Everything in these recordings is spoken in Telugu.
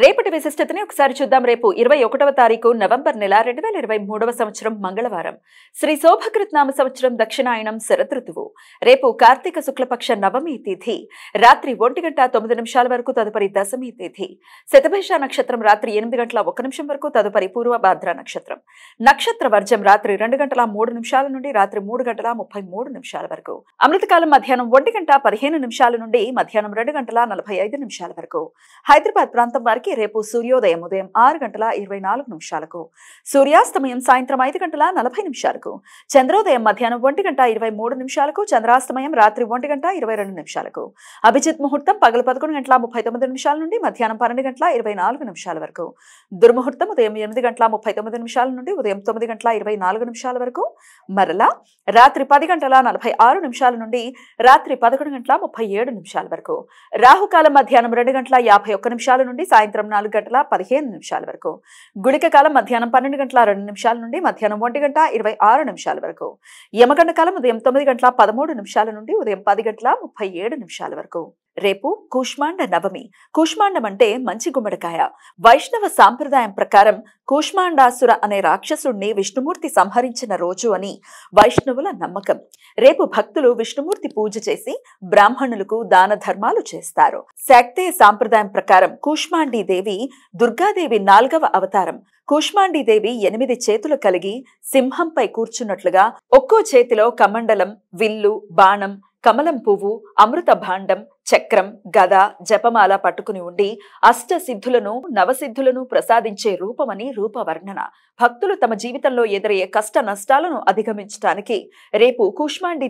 రేపటి విశిష్టతని ఒకసారి చూద్దాం రేపు ఇరవై ఒకటవ తారీఖు నవంబర్ నెల రెండు వేల ఇరవై మూడవ సంవత్సరం మంగళవారం శ్రీ శోభకృత్నామ సంవత్సరం దక్షిణాయనం శరదృతువు రేపు కార్తీక శుక్లపక్ష నవమి తిథి రాత్రి ఒంటి గంట తొమ్మిది నిమిషాల వరకు తదుపరి దశమి తిథి శతభేష నక్షత్రం రాత్రి ఎనిమిది గంటల ఒక నిమిషం వరకు తదుపరి పూర్వ పూర్వభాద్ర నక్షత్రం నక్షత్ర వర్జం రాత్రి రెండు గంటల మూడు నిమిషాల నుండి రాత్రి మూడు గంటల ముప్పై మూడు నిమిషాల వరకు అమృతకాలం మధ్యాహ్నం ఒంటి గంట పదిహేను నిమిషాల నుండి మధ్యాహ్నం రెండు గంటల నలభై ఐదు నిమిషాల వరకు హైదరాబాద్ ప్రాంతం వారికి వారికి రేపు సూర్యోదయం ఉదయం ఆరు గంటల ఇరవై నాలుగు నిమిషాలకు సూర్యాస్తమయం సాయంత్రం ఐదు గంటల నలభై నిమిషాలకు చంద్రోదయం మధ్యాహ్నం ఒంటి గంట ఇరవై మూడు నిమిషాలకు చంద్రాస్తమయం రాత్రి ఒంటి గంట ఇరవై రెండు నిమిషాలకు అభిజిత్ ముహూర్తం పగలు పదకొండు గంటల ముప్పై తొమ్మిది నిమిషాల నుండి మధ్యాహ్నం పన్నెండు గంటల ఇరవై నాలుగు నిమిషాల వరకు దుర్ముహూర్తం ఉదయం ఎనిమిది గంటల ముప్పై తొమ్మిది నిమిషాల నుండి ఉదయం తొమ్మిది గంటల ఇరవై నాలుగు నిమిషాల వరకు మరలా రాత్రి పది గంటల నలభై ఆరు నిమిషాల నుండి రాత్రి పదకొండు గంటల ముప్పై ఏడు నిమిషాల వరకు రాహుకాలం మధ్యాహ్నం రెండు గంటల యాభై ఒక్క నిమిషాల నుండి సాయంత్రం సాయంత్రం నాలుగు గంటల పదిహేను నిమిషాల వరకు గుళిక కాలం మధ్యాహ్నం పన్నెండు గంటల రెండు నిమిషాల నుండి మధ్యాహ్నం ఒంటి గంట ఇరవై ఆరు నిమిషాల వరకు యమగండ కాలం ఉదయం తొమ్మిది గంటల పదమూడు నిమిషాల నుండి ఉదయం పది గంటల ముప్పై ఏడు నిమిషాల వరకు రేపు కూష్మాండ నవమి కూష్మాండం అంటే మంచి గుమ్మడికాయ వైష్ణవ సాంప్రదాయం ప్రకారం కూష్మాండాసుర అనే రాక్షసుణ్ణి విష్ణుమూర్తి సంహరించిన రోజు అని వైష్ణవుల నమ్మకం రేపు భక్తులు విష్ణుమూర్తి పూజ చేసి బ్రాహ్మణులకు దాన ధర్మాలు చేస్తారు శాక్తేయ సాంప్రదాయం ప్రకారం కూష్మాండీదేవి దుర్గాదేవి నాల్గవ అవతారం కూష్మాండీదేవి ఎనిమిది చేతులు కలిగి సింహంపై కూర్చున్నట్లుగా ఒక్కో చేతిలో కమండలం విల్లు బాణం కమలం పువ్వు అమృత భాండం చక్రం గద జపమాల పట్టుకుని ఉండి అష్ట సిద్ధులను నవసిద్ధులను ప్రసాదించే రూపమని రూపవర్ణన భక్తులు తమ జీవితంలో ఎదురయ్యే కష్ట నష్టాలను అధిగమించడానికి రేపు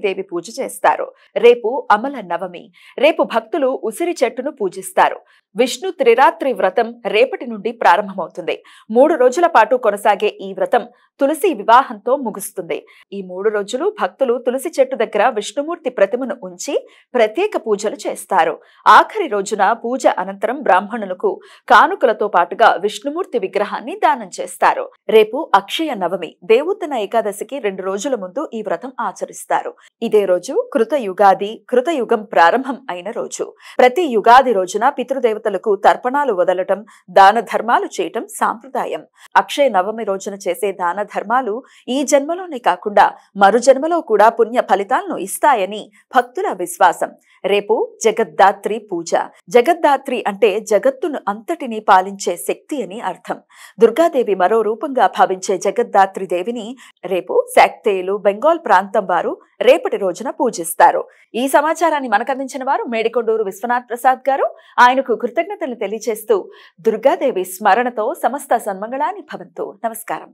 దేవి పూజ చేస్తారు రేపు అమల నవమి రేపు భక్తులు ఉసిరి చెట్టును పూజిస్తారు విష్ణు త్రిరాత్రి వ్రతం రేపటి నుండి ప్రారంభమవుతుంది మూడు రోజుల పాటు కొనసాగే ఈ వ్రతం తులసి వివాహంతో ముగుస్తుంది ఈ మూడు రోజులు భక్తులు తులసి చెట్టు దగ్గర విష్ణుమూర్తి ప్రతిమను ఉంచి ప్రత్యేక పూజలు చేస్తారు నిర్వహిస్తారు ఆఖరి రోజున పూజ అనంతరం బ్రాహ్మణులకు కానుకలతో పాటుగా విష్ణుమూర్తి విగ్రహాన్ని దానం చేస్తారు రేపు అక్షయ నవమి దేవోత్తన ఏకాదశికి రెండు రోజుల ముందు ఈ వ్రతం ఆచరిస్తారు ఇదే రోజు కృత యుగాది కృత యుగం ప్రారంభం అయిన రోజు ప్రతి యుగాది రోజున పితృదేవతలకు తర్పణాలు వదలటం దాన ధర్మాలు చేయటం సాంప్రదాయం అక్షయ నవమి రోజున చేసే దాన ధర్మాలు ఈ జన్మలోనే కాకుండా మరు జన్మలో కూడా పుణ్య ఫలితాలను ఇస్తాయని భక్తుల విశ్వాసం రేపు జగద్దాత్రి పూజ జగద్దాత్రి అంటే జగత్తును అంతటిని పాలించే శక్తి అని అర్థం దుర్గాదేవి మరో రూపంగా భావించే జగద్దాత్రి దేవిని రేపు శాక్తేయులు బెంగాల్ ప్రాంతం వారు రేపటి రోజున పూజిస్తారు ఈ సమాచారాన్ని మనకందించిన వారు మేడికొండూరు విశ్వనాథ్ ప్రసాద్ గారు ఆయనకు కృతజ్ఞతలు తెలియజేస్తూ దుర్గాదేవి స్మరణతో సమస్త సన్మంగళాన్ని భవంతు నమస్కారం